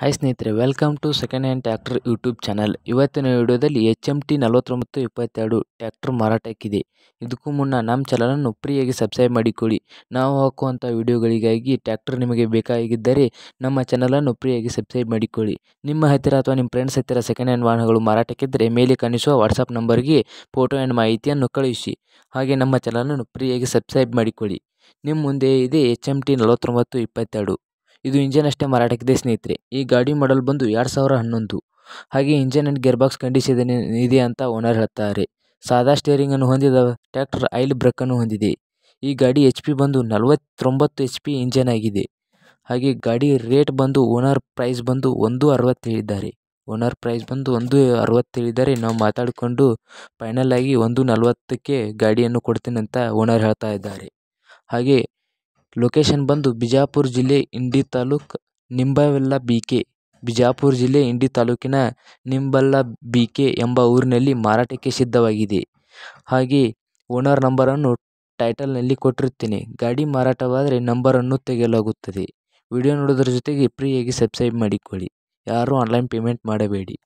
hi ಸ್ನೇಹಿತರೆ welcome to second hand tractor YouTube channel ಇವತ್ತಿನ ವಿಡಿಯೋದಲ್ಲಿ ಎಚ್ ಎಮ್ ಟಿ ನಲವತ್ತೊಂಬತ್ತು ಇಪ್ಪತ್ತೆರಡು ಟ್ಯಾಕ್ಟರ್ ಮಾರಾಟಕ್ಕಿದೆ ಇದಕ್ಕೂ ಮುನ್ನ ನಮ್ಮ ಚಾನಲನ್ನು ಫ್ರೀಯಾಗಿ ಸಬ್ಸ್ಕ್ರೈಬ್ ಮಾಡಿಕೊಡಿ ನಾವು ಹಾಕುವಂಥ ವಿಡಿಯೋಗಳಿಗಾಗಿ ಟ್ಯಾಕ್ಟರ್ ನಿಮಗೆ ಬೇಕಾಗಿದ್ದರೆ ನಮ್ಮ ಚಾನಲನ್ನು ಫ್ರೀಯಾಗಿ ಸಬ್ಸ್ಕ್ರೈಬ್ ಮಾಡಿಕೊಳ್ಳಿ ನಿಮ್ಮ ಹತ್ತಿರ ಅಥವಾ ನಿಮ್ಮ ಫ್ರೆಂಡ್ಸ್ ಹತ್ತಿರ ಸೆಕೆಂಡ್ ಹ್ಯಾಂಡ್ ವಾಹನಗಳು ಮಾರಾಟಕ್ಕಿದ್ದರೆ ಮೇಲೆ ಕಾಣಿಸುವ ವಾಟ್ಸಪ್ ನಂಬರ್ಗೆ ಫೋಟೋ ಆ್ಯಂಡ್ ಮಾಹಿತಿಯನ್ನು ಕಳುಹಿಸಿ ಹಾಗೆ ನಮ್ಮ ಚಾನಲನ್ನು ಫ್ರೀಯಾಗಿ ಸಬ್ಸ್ಕ್ರೈಬ್ ಮಾಡಿಕೊಳ್ಳಿ ನಿಮ್ಮ ಮುಂದೆ ಇದೆ ಎಚ್ ಎಮ್ ಟಿ ನಲವತ್ತೊಂಬತ್ತು ಇಪ್ಪತ್ತೆರಡು ಇದು ಇಂಜನ್ ಅಷ್ಟೇ ಮಾರಾಟಕ್ಕಿದೆ ಸ್ನೇಹಿತರೆ ಈ ಗಾಡಿ ಮಾಡಲ್ ಬಂದು ಎರಡು ಸಾವಿರ ಹನ್ನೊಂದು ಹಾಗೆ engine and gear box condition ಇದೆ ಅಂತ ಓನರ್ ಹೇಳ್ತಾರೆ ಸಾದಾ ಸ್ಟೇರಿಂಗ್ ಅನ್ನು ಹೊಂದಿದ ಟ್ಯಾಕ್ಟರ್ ಆಯಿಲ್ ಬ್ರೇಕ್ ಅನ್ನು ಹೊಂದಿದೆ ಈ ಗಾಡಿ ಎಚ್ ಪಿ ಬಂದು ನಲವತ್ತೊಂಬತ್ತು ಎಚ್ ಪಿ ಇಂಜನ್ ಆಗಿದೆ ಹಾಗೆ ಗಾಡಿ ರೇಟ್ ಬಂದು ಓನರ್ ಪ್ರೈಸ್ ಬಂದು ಒಂದು ಅರವತ್ತು ಹೇಳಿದ್ದಾರೆ ಓನರ್ ಪ್ರೈಸ್ ಬಂದು ಒಂದು ಅರವತ್ತು ಹೇಳಿದ್ದಾರೆ ನಾವು ಮಾತಾಡಿಕೊಂಡು ಫೈನಲ್ ಆಗಿ ಒಂದು ನಲವತ್ತಕ್ಕೆ ಗಾಡಿಯನ್ನು ಕೊಡ್ತೀನಂತ ಓನರ್ ಹೇಳ್ತಾ ಇದ್ದಾರೆ ಹಾಗೆ ಲೊಕೇಶನ್ ಬಂದು ಬಿಜಾಪುರ ಜಿಲ್ಲೆ ಇಂಡಿ ತಾಲೂಕು ನಿಂಬವೆಲ್ಲ ಬಿ ಕೆ ಬಿಜಾಪುರ ಜಿಲ್ಲೆ ಇಂಡಿ ತಾಲೂಕಿನ ನಿಂಬಲ್ಲ ಬಿ ಕೆ ಎಂಬ ಊರಿನಲ್ಲಿ ಮಾರಾಟಕ್ಕೆ ಸಿದ್ಧವಾಗಿದೆ ಹಾಗೆ ಓನರ್ ನಂಬರನ್ನು ಟೈಟಲ್ನಲ್ಲಿ ಕೊಟ್ಟಿರುತ್ತೇನೆ ಗಾಡಿ ಮಾರಾಟವಾದರೆ ನಂಬರನ್ನು ತೆಗೆಯಲಾಗುತ್ತದೆ ವಿಡಿಯೋ ನೋಡೋದ್ರ ಜೊತೆಗೆ ಫ್ರೀಯಾಗಿ ಸಬ್ಸ್ಕ್ರೈಬ್ ಮಾಡಿಕೊಳ್ಳಿ ಯಾರೂ ಆನ್ಲೈನ್ ಪೇಮೆಂಟ್ ಮಾಡಬೇಡಿ